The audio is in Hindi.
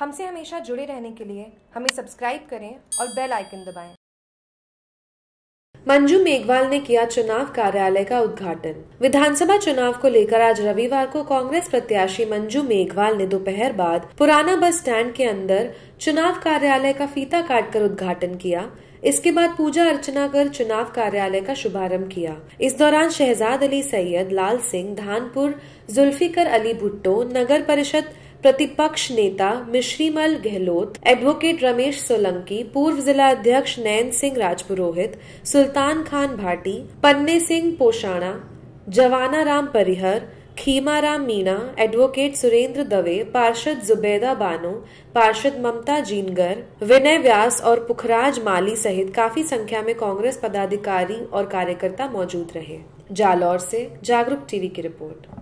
हमसे हमेशा जुड़े रहने के लिए हमें सब्सक्राइब करें और बेल आइकन दबाएं। मंजू मेघवाल ने किया चुनाव कार्यालय का उद्घाटन विधानसभा चुनाव को लेकर आज रविवार को कांग्रेस प्रत्याशी मंजू मेघवाल ने दोपहर बाद पुराना बस स्टैंड के अंदर चुनाव कार्यालय का फीता काटकर उद्घाटन किया इसके बाद पूजा अर्चना कर चुनाव कार्यालय का शुभारंभ किया इस दौरान शहजाद अली सैयद लाल सिंह धानपुर जुल्फिकर अली भुट्टो नगर परिषद प्रतिपक्ष नेता मिश्रीमल गहलोत एडवोकेट रमेश सोलंकी पूर्व जिला अध्यक्ष नयन सिंह राजपुरोहित सुल्तान खान भाटी पन्ने सिंह पोषाणा जवाना राम परिहर खीमाराम मीणा एडवोकेट सुरेंद्र दवे पार्षद जुबैदा बानो पार्षद ममता जीनगर विनय व्यास और पुखराज माली सहित काफी संख्या में कांग्रेस पदाधिकारी और कार्यकर्ता मौजूद रहे जालौर से जागरूक टीवी की रिपोर्ट